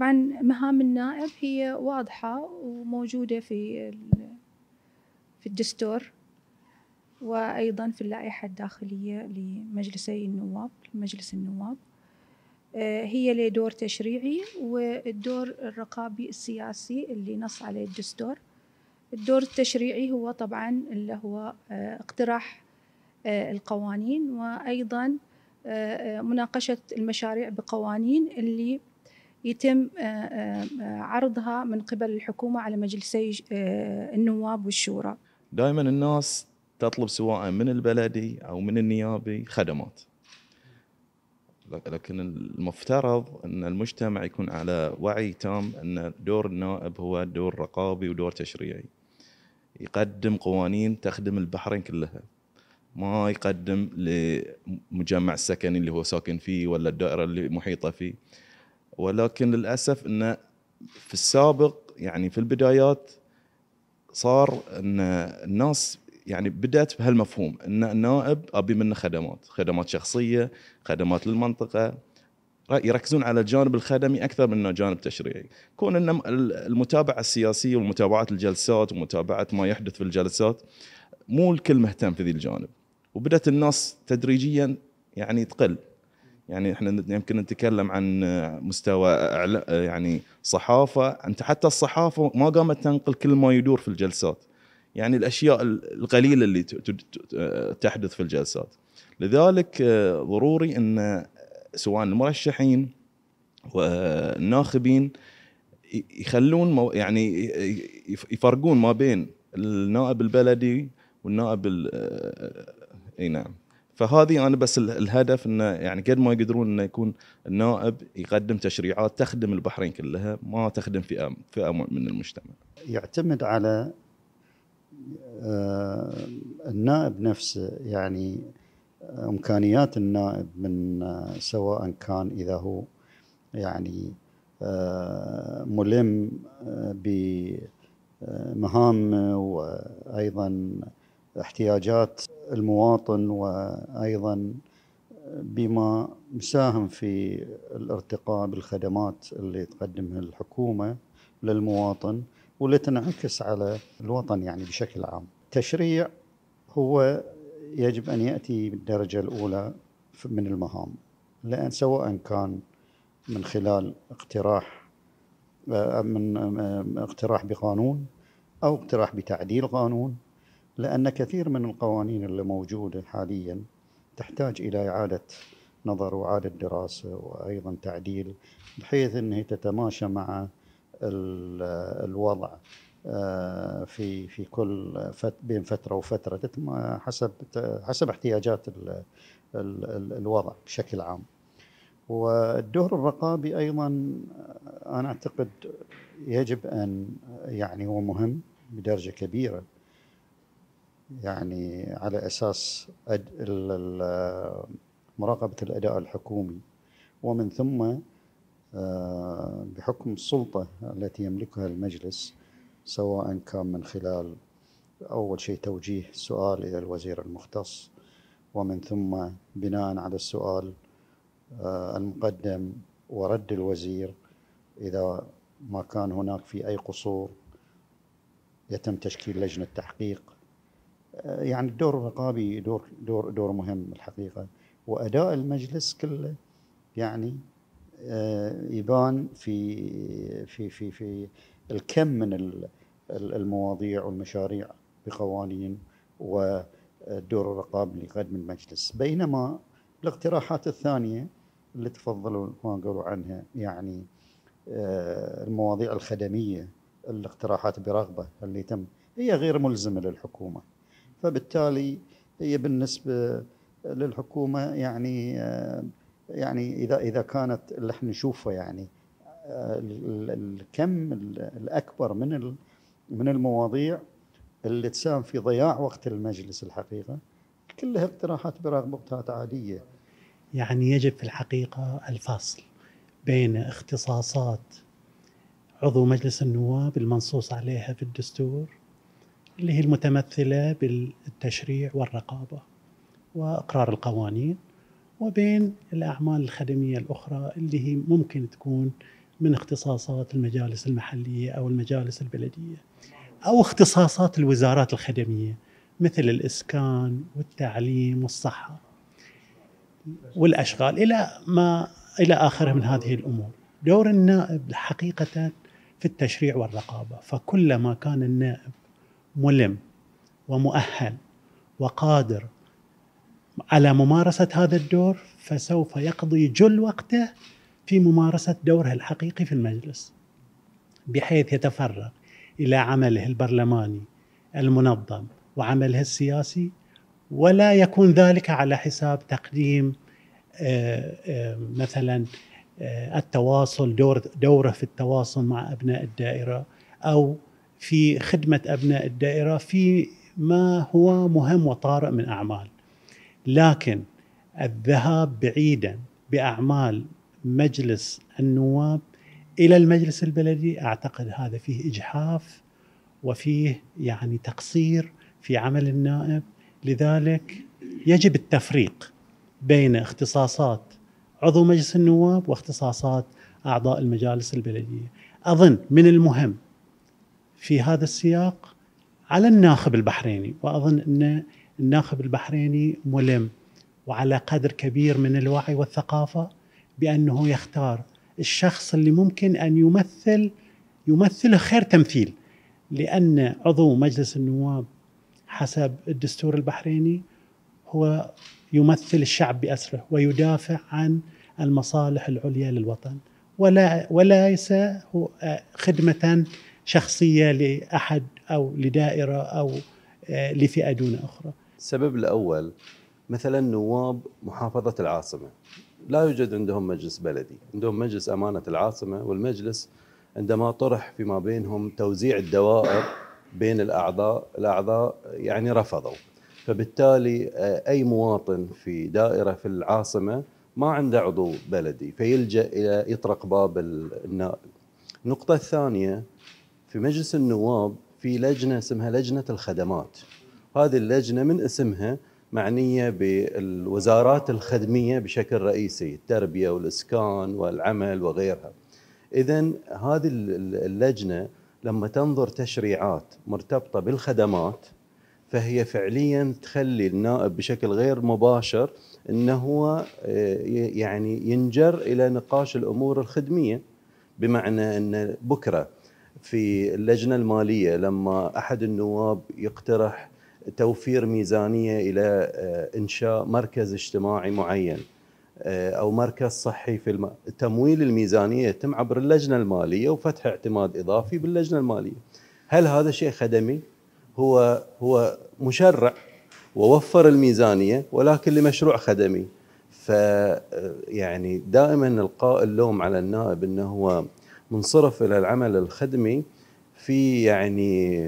طبعا مهام النائب هي واضحة وموجودة في في الدستور وأيضا في اللائحة الداخلية لمجلسي النواب مجلس النواب آه، هي له دور تشريعي والدور الرقابي السياسي اللي نص عليه الدستور الدور التشريعي هو طبعا اللي هو آه، اقتراح آه، القوانين وأيضا مناقشة المشاريع بقوانين اللي يتم آه، آه، آه، عرضها من قبل الحكومة على مجلسي النواب والشورى دائما الناس تطلب سواء من البلدي أو من النيابي خدمات لكن المفترض أن المجتمع يكون على وعي تام أن دور النائب هو دور رقابي ودور تشريعي يقدم قوانين تخدم البحرين كلها ما يقدم لمجمع السكني اللي هو ساكن فيه ولا الدائرة اللي محيطة فيه ولكن للاسف انه في السابق يعني في البدايات صار ان الناس يعني بدات بهالمفهوم ان النائب ابي منه خدمات، خدمات شخصيه، خدمات للمنطقه يركزون على الجانب الخدمي اكثر من الجانب التشريعي، كون ان المتابعه السياسيه ومتابعه الجلسات ومتابعه ما يحدث في الجلسات مو الكل مهتم في ذي الجانب، وبدات الناس تدريجيا يعني تقل يعني احنا يمكن نتكلم عن مستوى يعني صحافه انت حتى الصحافه ما قامت تنقل كل ما يدور في الجلسات يعني الاشياء القليله اللي تحدث في الجلسات لذلك آه، ضروري ان سواء المرشحين والناخبين يخلون يعني يفرقون ما بين النائب البلدي والنائب آه، اي نعم فهذه انا بس الهدف انه يعني قد ما يقدرون انه يكون النائب يقدم تشريعات تخدم البحرين كلها ما تخدم فئه فئه من المجتمع. يعتمد على آه، النائب نفسه يعني آه، امكانيات النائب من آه، سواء كان اذا هو يعني ملم بمهامه وايضا احتياجات المواطن وايضا بما مساهم في الارتقاء بالخدمات اللي تقدمها الحكومه للمواطن واللي تنعكس على الوطن يعني بشكل عام. تشريع هو يجب ان ياتي بالدرجه الاولى من المهام لان سواء كان من خلال اقتراح آه، من آه، آه، اقتراح بقانون او اقتراح بتعديل قانون لأن كثير من القوانين اللي موجودة حاليا تحتاج إلى إعادة نظر وإعادة دراسة وأيضا تعديل بحيث أنها تتماشى مع الوضع آه، في في كل بين فتره وفتره حسب حسب احتياجات الوضع بشكل عام. والدور الرقابي ايضا آه، انا اعتقد يجب ان يعني هو مهم بدرجه كبيره يعني على اساس مراقبه الاداء الحكومي ومن ثم آه، بحكم السلطه التي يملكها المجلس سواء كان من خلال اول شيء توجيه سؤال الى الوزير المختص ومن ثم بناء على السؤال آه، المقدم ورد الوزير إذا ما كان هناك في أي قصور يتم تشكيل لجنة تحقيق يعني الدور الرقابي دور دور دور مهم الحقيقه واداء المجلس كله يعني آه، يبان في في في في الكم من المواضيع والمشاريع بقوانين والدور الرقابي اللي يقدم المجلس بينما الاقتراحات الثانيه اللي تفضلوا الاخوان قالوا عنها يعني آه، المواضيع الخدميه الاقتراحات برغبه اللي تم هي غير ملزمه للحكومه فبالتالي هي بالنسبه للحكومه يعني يعني اذا اذا كانت اللي احنا نشوفه يعني الكم الاكبر من من المواضيع اللي تساهم في ضياع وقت المجلس الحقيقه كلها اقتراحات برغبتات عاديه يعني يجب في الحقيقه الفصل بين اختصاصات عضو مجلس النواب المنصوص عليها في الدستور اللي هي المتمثله بالتشريع والرقابه واقرار القوانين وبين الاعمال الخدميه الاخرى اللي هي ممكن تكون من اختصاصات المجالس المحليه او المجالس البلديه او اختصاصات الوزارات الخدميه مثل الاسكان والتعليم والصحه والاشغال الى ما الى اخره من هذه الامور. دور النائب حقيقه في التشريع والرقابه، فكلما كان النائب ملم ومؤهل وقادر على ممارسه هذا الدور فسوف يقضي جل وقته في ممارسه دوره الحقيقي في المجلس بحيث يتفرغ الى عمله البرلماني المنظم وعمله السياسي ولا يكون ذلك على حساب تقديم آه، آه، مثلا آه، التواصل دور دوره في التواصل مع ابناء الدائره او في خدمه ابناء الدائره في ما هو مهم وطارئ من اعمال لكن الذهاب بعيدا باعمال مجلس النواب الى المجلس البلدي اعتقد هذا فيه اجحاف وفيه يعني تقصير في عمل النائب لذلك يجب التفريق بين اختصاصات عضو مجلس النواب واختصاصات اعضاء المجالس البلديه اظن من المهم في هذا السياق على الناخب البحريني واظن ان الناخب البحريني ملم وعلى قدر كبير من الوعي والثقافه بانه يختار الشخص اللي ممكن ان يمثل يمثله خير تمثيل لان عضو مجلس النواب حسب الدستور البحريني هو يمثل الشعب باسره ويدافع عن المصالح العليا للوطن ولا وليس آه، خدمه شخصيه لاحد او لدائره او آه، لفئه دون اخرى. السبب الاول مثلا نواب محافظه العاصمه لا يوجد عندهم مجلس بلدي، عندهم مجلس امانه العاصمه والمجلس عندما طرح فيما بينهم توزيع الدوائر بين الاعضاء، الاعضاء يعني رفضوا. فبالتالي آه، اي مواطن في دائره في العاصمه ما عنده عضو بلدي فيلجا الى يطرق باب النائب. النقطه الثانيه في مجلس النواب في لجنه اسمها لجنه الخدمات هذه اللجنه من اسمها معنيه بالوزارات الخدميه بشكل رئيسي التربيه والاسكان والعمل وغيرها اذا هذه اللجنه لما تنظر تشريعات مرتبطه بالخدمات فهي فعليا تخلي النائب بشكل غير مباشر انه هو آه، يعني ينجر الى نقاش الامور الخدميه بمعنى ان بكره في اللجنه الماليه لما احد النواب يقترح توفير ميزانيه الى آه، انشاء مركز اجتماعي معين آه، او مركز صحي في الم... تمويل الميزانيه يتم عبر اللجنه الماليه وفتح اعتماد اضافي باللجنه الماليه. هل هذا شيء خدمي؟ هو هو مشرع ووفر الميزانيه ولكن لمشروع خدمي. ف آه، يعني دائما القاء اللوم على النائب انه هو منصرف الى العمل الخدمي في يعني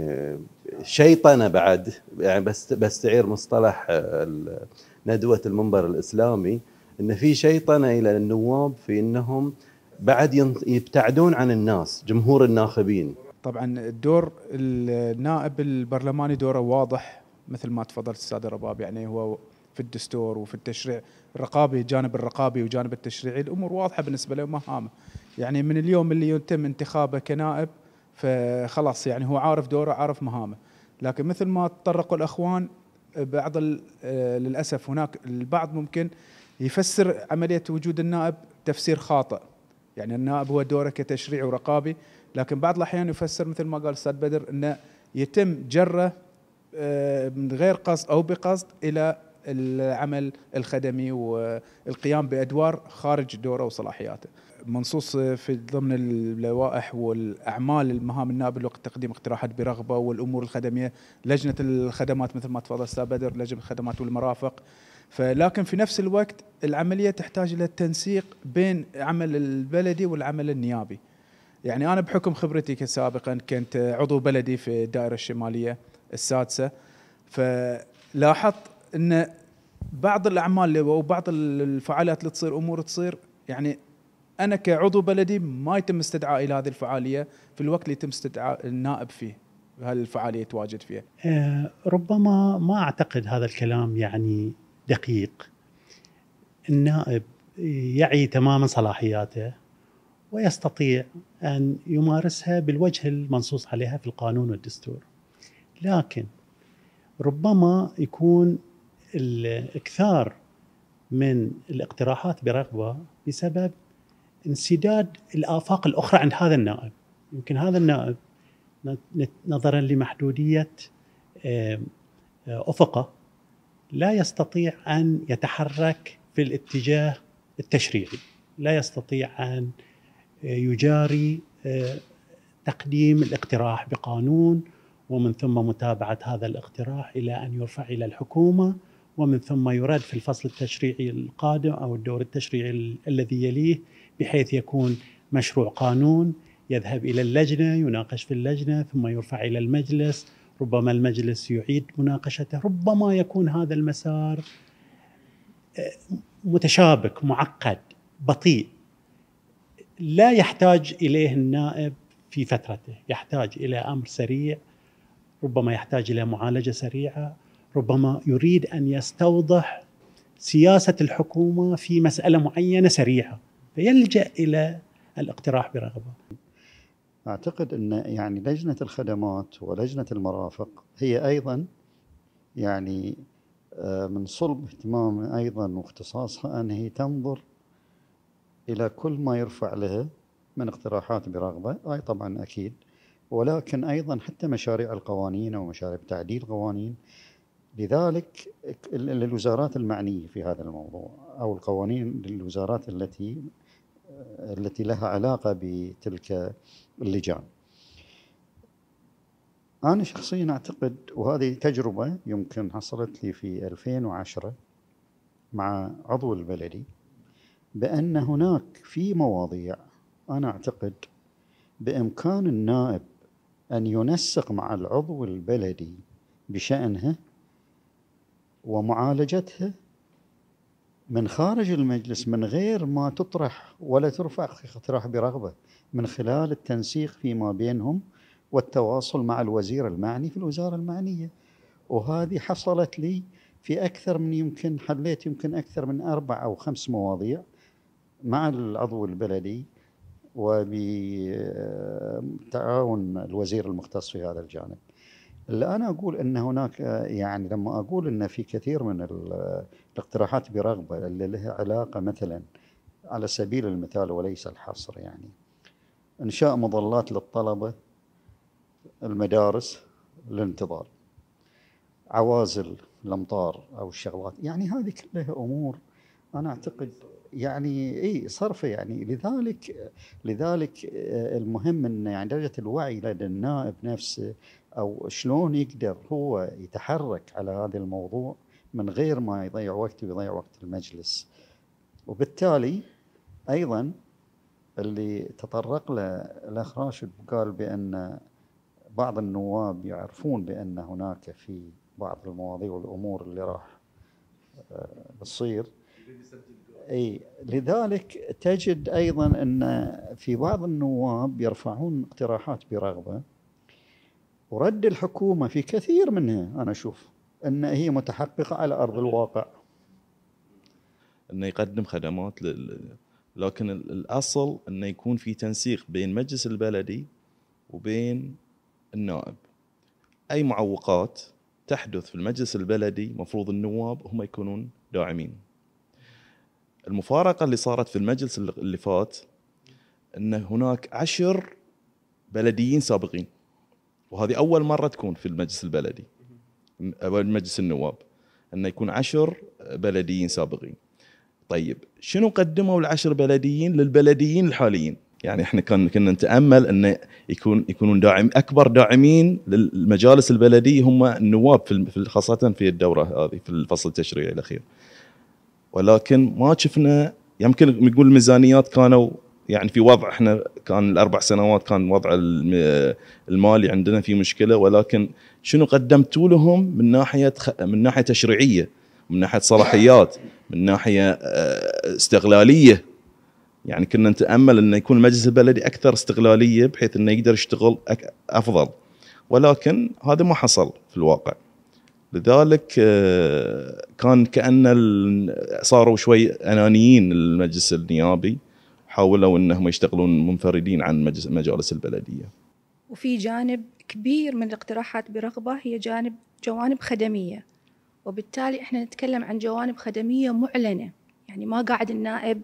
شيطنه بعد يعني بس بستعير مصطلح آه، ندوه المنبر الاسلامي ان في شيطنه الى النواب في انهم بعد يبتعدون عن الناس جمهور الناخبين طبعا الدور النائب البرلماني دوره واضح مثل ما تفضلت استاذ رباب يعني هو في الدستور وفي التشريع الرقابي جانب الرقابي وجانب التشريعي الامور واضحه بالنسبه له مهامه يعني من اليوم اللي يتم انتخابه كنائب فخلاص يعني هو عارف دوره عارف مهامه لكن مثل ما تطرقوا الاخوان بعض آه، للاسف هناك البعض ممكن يفسر عمليه وجود النائب تفسير خاطئ يعني النائب هو دوره كتشريع ورقابي لكن بعض الاحيان يفسر مثل ما قال الاستاذ بدر انه يتم جره آه، من غير قصد او بقصد الى العمل الخدمي والقيام بادوار خارج دوره وصلاحياته. منصوص في ضمن اللوائح والاعمال المهام النائب الوقت تقديم اقتراحات برغبه والامور الخدميه لجنه الخدمات مثل ما تفضل استاذ بدر لجنه الخدمات والمرافق فلكن في نفس الوقت العمليه تحتاج الى التنسيق بين عمل البلدي والعمل النيابي. يعني انا بحكم خبرتي سابقا كنت عضو بلدي في الدائره الشماليه السادسه فلاحظت ان بعض الاعمال اللي وبعض الفعاليات اللي تصير امور تصير يعني انا كعضو بلدي ما يتم استدعاء الى هذه الفعاليه في الوقت اللي يتم استدعاء النائب فيه هالفعاليه يتواجد فيها. آه، ربما ما اعتقد هذا الكلام يعني دقيق. النائب يعي تماما صلاحياته ويستطيع ان يمارسها بالوجه المنصوص عليها في القانون والدستور. لكن ربما يكون الاكثار من الاقتراحات برغبه بسبب انسداد الافاق الاخرى عند هذا النائب يمكن هذا النائب نظرا لمحدوديه آه، افقه لا يستطيع ان يتحرك في الاتجاه التشريعي لا يستطيع ان يجاري آه، تقديم الاقتراح بقانون ومن ثم متابعه هذا الاقتراح الى ان يرفع الى الحكومه ومن ثم يرد في الفصل التشريعي القادم او الدور التشريعي الذي يليه بحيث يكون مشروع قانون يذهب الى اللجنه يناقش في اللجنه ثم يرفع الى المجلس ربما المجلس يعيد مناقشته ربما يكون هذا المسار آه، متشابك معقد بطيء لا يحتاج اليه النائب في فترته يحتاج الى امر سريع ربما يحتاج الى معالجه سريعه ربما يريد ان يستوضح سياسه الحكومه في مساله معينه سريعه فيلجا الى الاقتراح برغبه. اعتقد ان يعني لجنه الخدمات ولجنه المرافق هي ايضا يعني آه، من صلب اهتمامها ايضا واختصاصها ان هي تنظر الى كل ما يرفع لها من اقتراحات برغبه، اي طبعا اكيد ولكن ايضا حتى مشاريع القوانين او مشاريع تعديل قوانين لذلك الوزارات المعنيه في هذا الموضوع او القوانين للوزارات التي التي لها علاقه بتلك اللجان. انا شخصيا اعتقد وهذه تجربه يمكن حصلت لي في 2010 مع عضو البلدي بان هناك في مواضيع انا اعتقد بامكان النائب ان ينسق مع العضو البلدي بشانها ومعالجتها من خارج المجلس من غير ما تطرح ولا ترفع اقتراح برغبه من خلال التنسيق فيما بينهم والتواصل مع الوزير المعني في الوزاره المعنيه وهذه حصلت لي في اكثر من يمكن حليت يمكن اكثر من اربع او خمس مواضيع مع العضو البلدي وبتعاون الوزير المختص في هذا الجانب اللي انا اقول ان هناك يعني لما اقول ان في كثير من الاقتراحات برغبه اللي لها علاقه مثلا على سبيل المثال وليس الحصر يعني انشاء مظلات للطلبه المدارس الانتظار عوازل الامطار او الشغلات يعني هذه كلها امور انا اعتقد يعني اي صرفه يعني لذلك لذلك آه، المهم ان يعني درجه الوعي لدى النائب نفسه او شلون يقدر هو يتحرك على هذا الموضوع من غير ما يضيع وقته ويضيع وقت المجلس وبالتالي ايضا اللي تطرق له الاخ راشد قال بان بعض النواب يعرفون بان هناك في بعض المواضيع والامور اللي راح بتصير آه، اي لذلك تجد ايضا ان في بعض النواب يرفعون اقتراحات برغبه ورد الحكومه في كثير منها انا اشوف ان هي متحققه على ارض الواقع انه يقدم خدمات لل... لكن الاصل انه يكون في تنسيق بين مجلس البلدي وبين النائب اي معوقات تحدث في المجلس البلدي مفروض النواب هم يكونون داعمين المفارقه اللي صارت في المجلس اللي فات ان هناك عشر بلديين سابقين وهذه اول مره تكون في المجلس البلدي مجلس النواب انه يكون عشر بلديين سابقين طيب شنو قدموا العشر بلديين للبلديين الحاليين يعني احنا كان كنا نتامل ان يكون يكونون داعم اكبر داعمين للمجالس البلديه هم النواب في خاصه في الدوره هذه في الفصل التشريعي الاخير ولكن ما شفنا يمكن نقول الميزانيات كانوا يعني في وضع احنا كان الاربع سنوات كان وضع المالي عندنا في مشكله ولكن شنو قدمتوا لهم من ناحيه من ناحيه تشريعيه من ناحيه صلاحيات من ناحيه آه، استغلاليه يعني كنا نتامل انه يكون المجلس البلدي اكثر استغلاليه بحيث انه يقدر يشتغل افضل ولكن هذا ما حصل في الواقع. لذلك آه، كان كأن صاروا شوي أنانيين المجلس النيابي حاولوا أنهم يشتغلون منفردين عن مجالس البلدية وفي جانب كبير من الاقتراحات برغبة هي جانب جوانب خدمية وبالتالي احنا نتكلم عن جوانب خدمية معلنة يعني ما قاعد النائب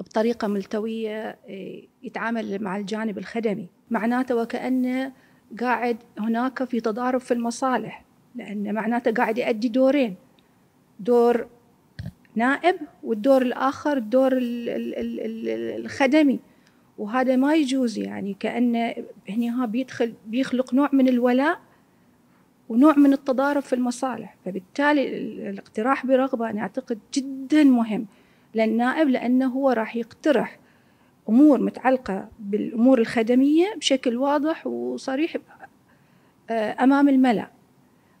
بطريقة ملتوية آه، يتعامل مع الجانب الخدمي معناته وكأنه قاعد هناك في تضارب في المصالح لأن معناته قاعد يؤدي دورين دور نائب والدور الآخر الدور الخدمي وهذا ما يجوز يعني كأنه هنا بيدخل بيخلق نوع من الولاء ونوع من التضارب في المصالح فبالتالي الاقتراح برغبة أنا أعتقد جدا مهم للنائب لأنه هو راح يقترح أمور متعلقة بالأمور الخدمية بشكل واضح وصريح آه، أمام الملأ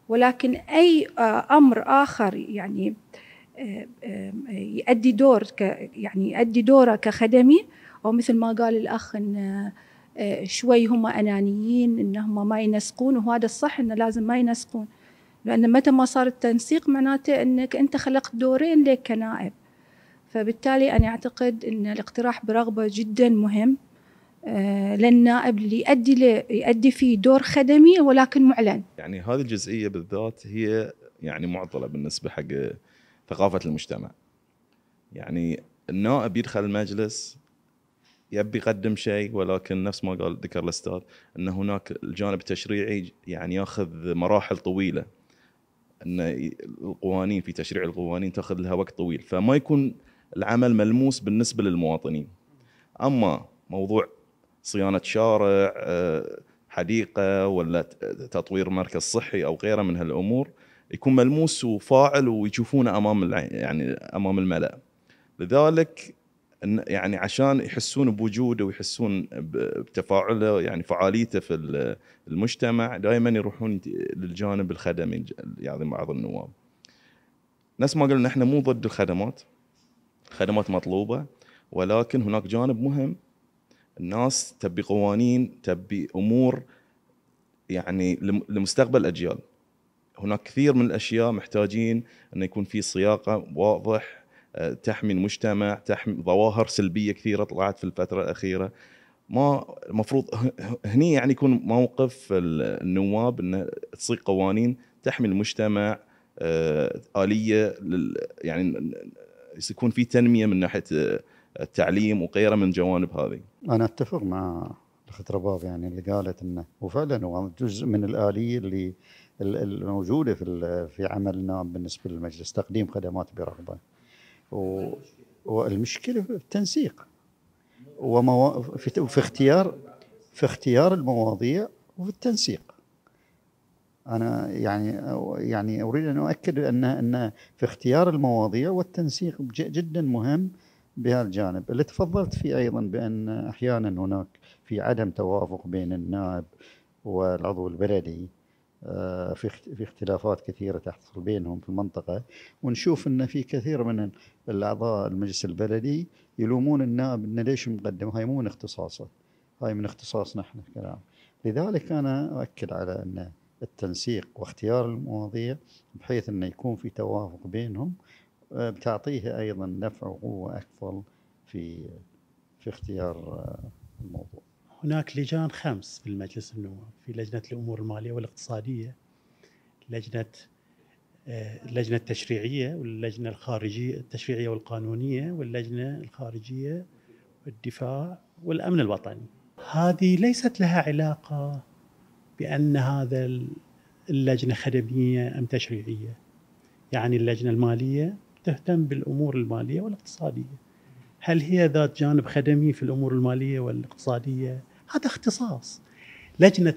ولكن أي آه، أمر آخر يعني آه، آه، يؤدي دور ك يعني يؤدي دوره كخدمي أو مثل ما قال الأخ إن شوي هم أنانيين إن هم ما ينسقون وهذا الصح إنه لازم ما ينسقون لأن متى ما صار التنسيق معناته إنك أنت خلقت دورين لك كنائب فبالتالي أنا أعتقد أن الاقتراح برغبة جدا مهم آه، للنائب اللي يؤدي يؤدي فيه دور خدمي ولكن معلن. يعني هذه الجزئيه بالذات هي يعني معطله بالنسبه حق ثقافه المجتمع. يعني النائب يدخل المجلس يبي يقدم شيء ولكن نفس ما قال ذكر الاستاذ ان هناك الجانب التشريعي يعني ياخذ مراحل طويله ان القوانين في تشريع القوانين تاخذ لها وقت طويل فما يكون العمل ملموس بالنسبه للمواطنين اما موضوع صيانه شارع آه، حديقه ولا تطوير مركز صحي او غيره من هالامور يكون ملموس وفاعل ويشوفونه امام يعني امام الملا لذلك يعني عشان يحسون بوجوده ويحسون بتفاعله يعني فعاليته في المجتمع دائما يروحون للجانب الخدمي يعني بعض النواب نفس ما قلنا احنا مو ضد الخدمات الخدمات مطلوبه ولكن هناك جانب مهم الناس تبي قوانين تبي امور يعني لمستقبل الاجيال هناك كثير من الاشياء محتاجين ان يكون في صياغه واضح آه، تحمي المجتمع تحمي ظواهر سلبيه كثيره طلعت في الفتره الاخيره ما المفروض هني يعني يكون موقف النواب ان تصيغ قوانين تحمي المجتمع آه، اليه يعني يكون في تنميه من ناحيه آه، التعليم وغيره من جوانب هذه. انا اتفق مع الاخت رباب يعني اللي قالت انه وفعلا هو جزء من الاليه اللي الموجوده في في عملنا بالنسبه للمجلس تقديم خدمات برغبه. و والمشكله في التنسيق ومو... في... في اختيار في اختيار المواضيع وفي التنسيق. انا يعني يعني اريد ان اؤكد ان ان في اختيار المواضيع والتنسيق جدا مهم بهالجانب اللي تفضلت فيه أيضا بأن أحيانا هناك في عدم توافق بين النائب والعضو البلدي آه، في في اختلافات كثيره تحصل بينهم في المنطقه ونشوف ان في كثير من الاعضاء المجلس البلدي يلومون النائب انه ليش مقدم هاي مو من اختصاصه هاي من اختصاصنا احنا كلام لذلك انا اؤكد على ان التنسيق واختيار المواضيع بحيث انه يكون في توافق بينهم بتعطيه ايضا نفعه اكثر في في اختيار آه، الموضوع. هناك لجان خمس في المجلس النواب في لجنه الامور الماليه والاقتصاديه لجنه اللجنه آه، التشريعيه واللجنه الخارجيه التشريعيه والقانونيه واللجنه الخارجيه والدفاع والامن الوطني. هذه ليست لها علاقه بان هذا اللجنه خدميه ام تشريعيه. يعني اللجنه الماليه تهتم بالامور الماليه والاقتصاديه. هل هي ذات جانب خدمي في الامور الماليه والاقتصاديه؟ هذا اختصاص. لجنه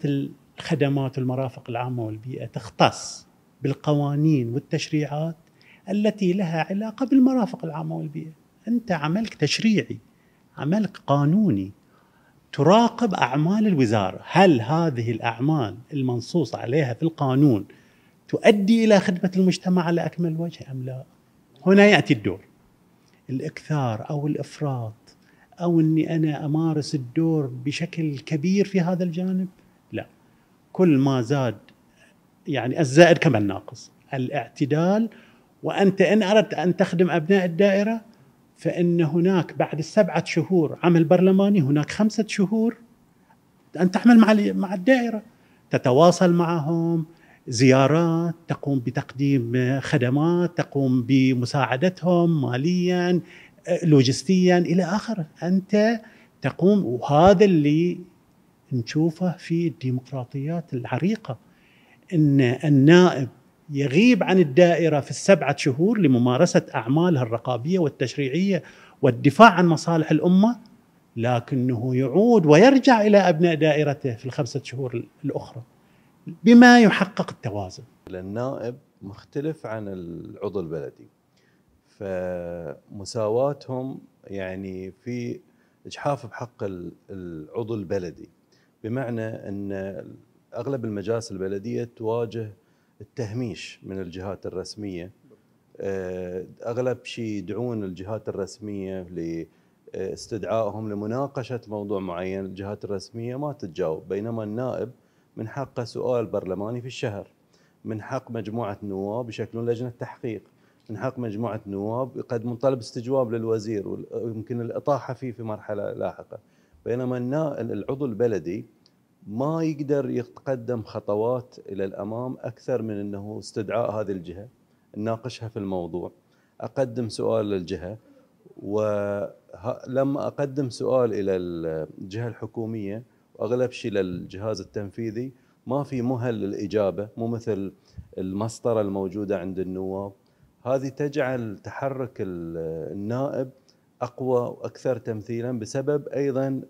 الخدمات والمرافق العامه والبيئه تختص بالقوانين والتشريعات التي لها علاقه بالمرافق العامه والبيئه. انت عملك تشريعي، عملك قانوني. تراقب اعمال الوزاره، هل هذه الاعمال المنصوص عليها في القانون تؤدي الى خدمه المجتمع على اكمل وجه ام لا؟ هنا ياتي الدور الاكثار او الافراط او اني انا امارس الدور بشكل كبير في هذا الجانب لا كل ما زاد يعني الزائد كما الناقص الاعتدال وانت ان اردت ان تخدم ابناء الدائره فان هناك بعد السبعه شهور عمل برلماني هناك خمسه شهور ان تعمل مع مع الدائره تتواصل معهم زيارات تقوم بتقديم خدمات تقوم بمساعدتهم ماليا لوجستيا الى اخره انت تقوم وهذا اللي نشوفه في الديمقراطيات العريقه ان النائب يغيب عن الدائره في السبعه شهور لممارسه اعماله الرقابيه والتشريعيه والدفاع عن مصالح الامه لكنه يعود ويرجع الى ابناء دائرته في الخمسه شهور الاخرى بما يحقق التوازن النائب مختلف عن العضو البلدي فمساواتهم يعني في اجحاف بحق العضو البلدي بمعنى ان اغلب المجالس البلديه تواجه التهميش من الجهات الرسميه آه، اغلب شيء يدعون الجهات الرسميه لاستدعائهم آه، لمناقشه موضوع معين الجهات الرسميه ما تتجاوب بينما النائب من حقه سؤال برلماني في الشهر من حق مجموعة نواب يشكلون لجنة تحقيق من حق مجموعة نواب يقدمون طلب استجواب للوزير ويمكن الإطاحة فيه في مرحلة لاحقة بينما العضو البلدي ما يقدر يتقدم خطوات إلى الأمام أكثر من أنه استدعاء هذه الجهة ناقشها في الموضوع أقدم سؤال للجهة ولما أقدم سؤال إلى الجهة الحكومية واغلب شيء للجهاز التنفيذي ما في مهل للاجابه مو مثل المسطره الموجوده عند النواب هذه تجعل تحرك النائب اقوى واكثر تمثيلا بسبب ايضا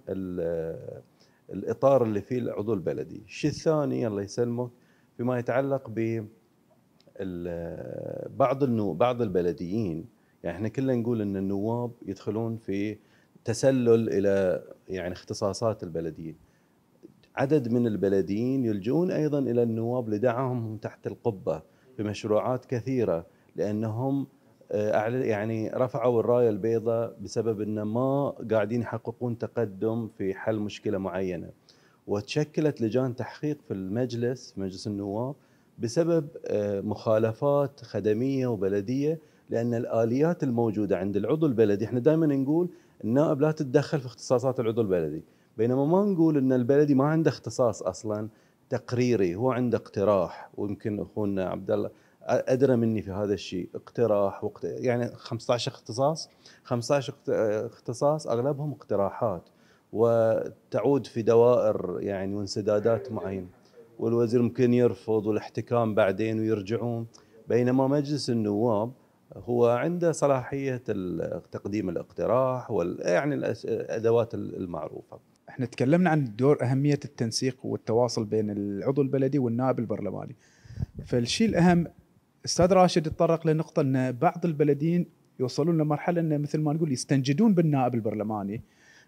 الاطار اللي فيه العضو البلدي، الشيء الثاني الله يسلمك فيما يتعلق ب بعض النو بعض البلديين يعني احنا كلنا نقول ان النواب يدخلون في تسلل الى يعني اختصاصات البلديين عدد من البلديين يلجؤون ايضا الى النواب لدعمهم تحت القبه بمشروعات كثيره لانهم آه، يعني رفعوا الرايه البيضاء بسبب ان ما قاعدين يحققون تقدم في حل مشكله معينه. وتشكلت لجان تحقيق في المجلس مجلس النواب بسبب آه، مخالفات خدميه وبلديه لان الاليات الموجوده عند العضو البلدي احنا دائما نقول النائب لا تتدخل في اختصاصات العضو البلدي، بينما ما نقول ان البلدي ما عنده اختصاص اصلا تقريري هو عنده اقتراح ويمكن اخونا عبد الله ادرى مني في هذا الشيء اقتراح وقت يعني 15 اختصاص 15 اختصاص اغلبهم اقتراحات وتعود في دوائر يعني وانسدادات معينه والوزير ممكن يرفض والاحتكام بعدين ويرجعون بينما مجلس النواب هو عنده صلاحيه تقديم الاقتراح وال يعني الادوات المعروفه احنا تكلمنا عن دور اهميه التنسيق والتواصل بين العضو البلدي والنائب البرلماني فالشيء الاهم استاذ راشد تطرق لنقطه ان بعض البلديين يوصلون لمرحله انه مثل ما نقول يستنجدون بالنائب البرلماني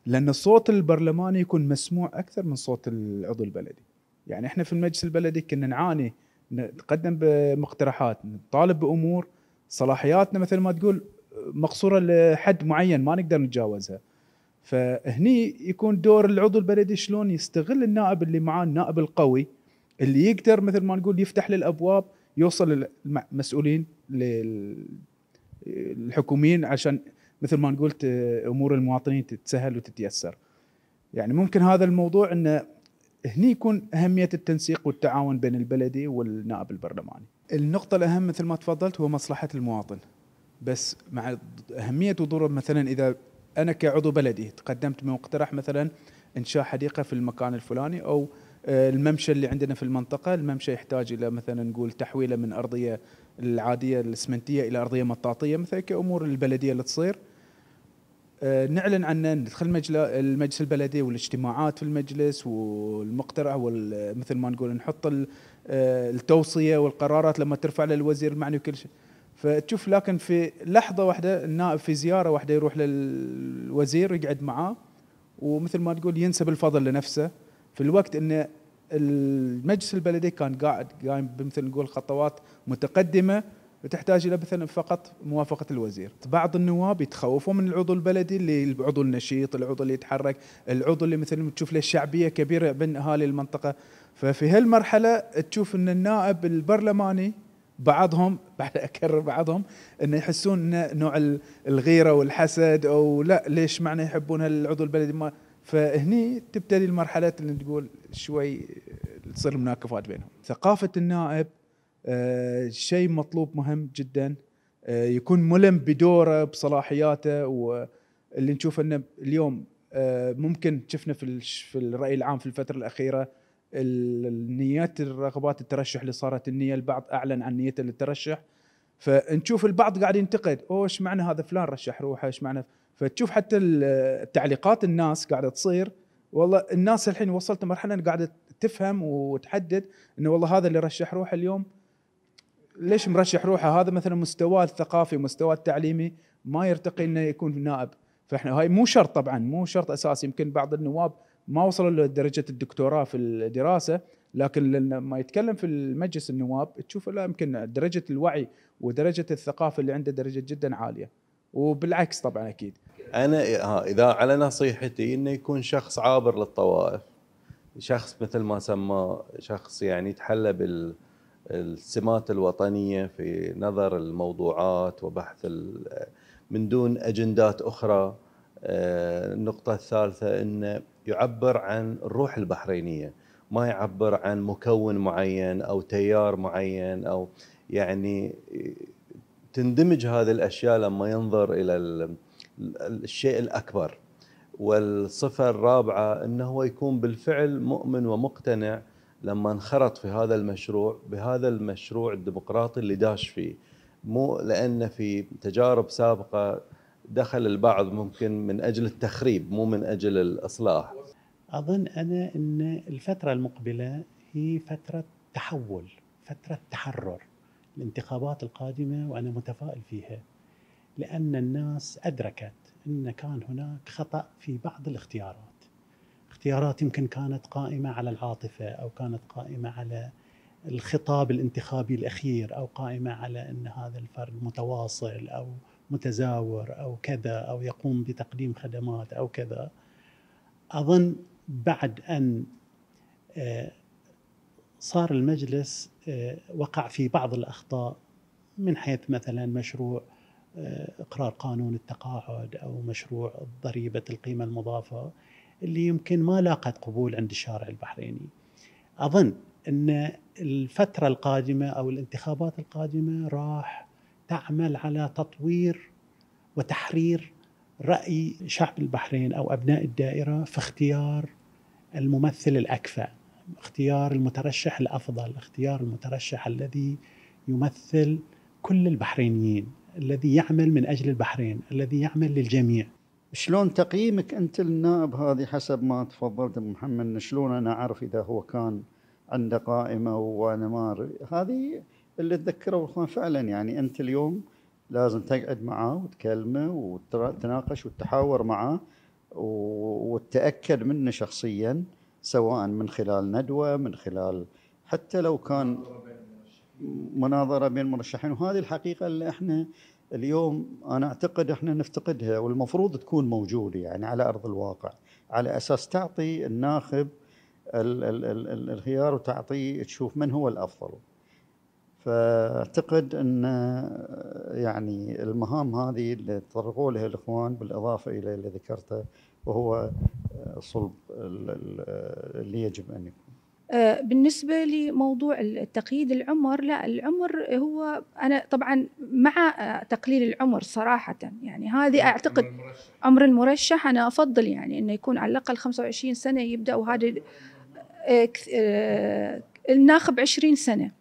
لان الصوت البرلماني يكون مسموع اكثر من صوت العضو البلدي يعني احنا في المجلس البلدي كنا نعاني نتقدم بمقترحات نطالب بامور صلاحياتنا مثل ما تقول مقصوره لحد معين ما نقدر نتجاوزها فهني يكون دور العضو البلدي شلون يستغل النائب اللي معاه النائب القوي اللي يقدر مثل ما نقول يفتح للابواب يوصل المسؤولين للحكوميين عشان مثل ما قلت امور المواطنين تتسهل وتتيسر. يعني ممكن هذا الموضوع انه هني يكون اهميه التنسيق والتعاون بين البلدي والنائب البرلماني. النقطه الاهم مثل ما تفضلت هو مصلحه المواطن. بس مع اهميه وضروره مثلا اذا انا كعضو بلدي تقدمت بمقترح مثلا انشاء حديقه في المكان الفلاني او آه، الممشى اللي عندنا في المنطقه الممشى يحتاج الى مثلا نقول تحويله من ارضيه العاديه الاسمنتيه الى ارضيه مطاطيه مثلا كامور البلديه اللي تصير آه، نعلن عنه ندخل المجلس البلدي والاجتماعات في المجلس والمقترح مثل ما نقول نحط آه، التوصيه والقرارات لما ترفع للوزير المعني وكل شيء فتشوف لكن في لحظه واحده النائب في زياره واحده يروح للوزير يقعد معاه ومثل ما تقول ينسب الفضل لنفسه في الوقت انه المجلس البلدي كان قاعد قايم بمثل نقول خطوات متقدمه وتحتاج الى مثلا فقط موافقه الوزير. بعض النواب يتخوفوا من العضو البلدي اللي العضو النشيط، العضو اللي يتحرك، العضو اللي مثلا تشوف له شعبيه كبيره بين اهالي المنطقه. ففي هالمرحله تشوف ان النائب البرلماني بعضهم بعد اكرر بعضهم انه يحسون إن نوع الغيره والحسد او لا ليش معنى يحبون العضو البلدي ما فهني تبتدي المرحله اللي تقول شوي تصير مناكفات بينهم ثقافه النائب آه شيء مطلوب مهم جدا آه يكون ملم بدوره بصلاحياته واللي نشوف انه اليوم آه ممكن شفنا في في الراي العام في الفتره الاخيره النيات الرغبات الترشح اللي صارت النيه البعض اعلن عن نيته للترشح فنشوف البعض قاعد ينتقد اوه ايش معنى هذا فلان رشح روحه ايش معنى فتشوف حتى التعليقات الناس قاعده تصير والله الناس الحين وصلت مرحله قاعده تفهم وتحدد انه والله هذا اللي رشح روحه اليوم ليش مرشح روحه هذا مثلا مستواه الثقافي مستواه التعليمي ما يرتقي انه يكون نائب فاحنا هاي مو شرط طبعا مو شرط اساسي يمكن بعض النواب ما وصلوا لدرجه الدكتوراه في الدراسه لكن لما يتكلم في المجلس النواب تشوف لا يمكن درجه الوعي ودرجه الثقافه اللي عنده درجه جدا عاليه وبالعكس طبعا اكيد انا اذا على نصيحتي انه يكون شخص عابر للطوائف شخص مثل ما سماه شخص يعني يتحلى بالسمات الوطنيه في نظر الموضوعات وبحث من دون اجندات اخرى آه، النقطه الثالثه انه يعبر عن الروح البحرينيه ما يعبر عن مكون معين او تيار معين او يعني تندمج هذه الاشياء لما ينظر الى الشيء الاكبر والصفه الرابعه انه هو يكون بالفعل مؤمن ومقتنع لما انخرط في هذا المشروع بهذا المشروع الديمقراطي اللي داش فيه مو لان في تجارب سابقه دخل البعض ممكن من اجل التخريب مو من اجل الاصلاح اظن انا ان الفتره المقبله هي فتره تحول فتره تحرر الانتخابات القادمه وانا متفائل فيها لان الناس ادركت ان كان هناك خطا في بعض الاختيارات اختيارات يمكن كانت قائمه على العاطفه او كانت قائمه على الخطاب الانتخابي الاخير او قائمه على ان هذا الفرد متواصل او متزاور او كذا او يقوم بتقديم خدمات او كذا اظن بعد ان آه، صار المجلس آه، وقع في بعض الاخطاء من حيث مثلا مشروع آه، اقرار قانون التقاعد او مشروع ضريبه القيمه المضافه اللي يمكن ما لاقت قبول عند الشارع البحريني. اظن ان الفتره القادمه او الانتخابات القادمه راح تعمل على تطوير وتحرير راي شعب البحرين او ابناء الدائره في اختيار الممثل الاكفأ اختيار المترشح الافضل اختيار المترشح الذي يمثل كل البحرينيين الذي يعمل من اجل البحرين الذي يعمل للجميع شلون تقييمك انت للنائب هذه حسب ما تفضلت محمد شلون انا اعرف اذا هو كان عنده قائمه ونمار هذه اللي تذكره والله فعلا يعني انت اليوم لازم تقعد معاه وتكلمه وتناقش وتتحاور معاه وتتاكد منه شخصيا سواء من خلال ندوه من خلال حتى لو كان مناظره بين المرشحين وهذه الحقيقه اللي احنا اليوم انا اعتقد احنا نفتقدها والمفروض تكون موجوده يعني على ارض الواقع على اساس تعطي الناخب الخيار وتعطيه تشوف من هو الافضل. فاعتقد ان يعني المهام هذه اللي تطرقوا لها الاخوان بالاضافه الى اللي ذكرته وهو آه، صلب اللي يجب ان يكون آه، بالنسبة لموضوع التقييد العمر لا العمر هو أنا طبعا مع آه، تقليل العمر صراحة يعني هذه أعتقد عمر المرشح أنا أفضل يعني أنه يكون على الأقل 25 سنة يبدأ وهذا الناخب 20 سنة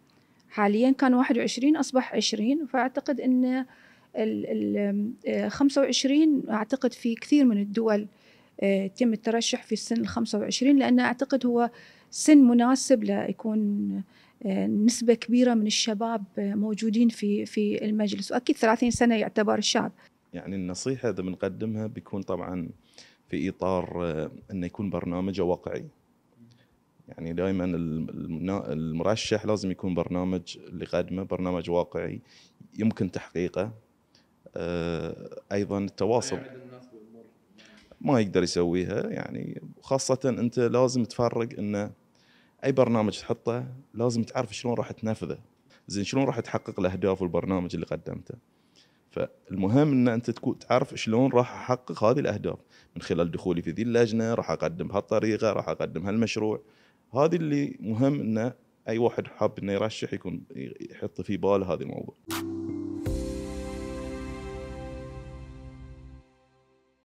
حاليا كان 21 أصبح 20 فأعتقد أن ال 25 آه، أعتقد في كثير من الدول يتم آه، الترشح في السن ال 25 لأن أعتقد هو سن مناسب ليكون آه، نسبة كبيرة من الشباب موجودين في في المجلس وأكيد 30 سنة يعتبر الشاب يعني النصيحة إذا بنقدمها بيكون طبعا في إطار أنه يكون برنامجه واقعي يعني دائما المرشح لازم يكون برنامج اللي قدمه برنامج واقعي يمكن تحقيقه آه، ايضا التواصل ما يقدر يسويها يعني خاصه انت لازم تفرق انه اي برنامج تحطه لازم تعرف شلون راح تنفذه زين شلون راح تحقق الاهداف والبرنامج اللي قدمته فالمهم ان انت تكون تعرف شلون راح احقق هذه الاهداف من خلال دخولي في ذي اللجنه راح اقدم هالطريقه راح اقدم هالمشروع هذه اللي مهم انه اي واحد حاب انه يرشح يكون يحط في باله هذا الموضوع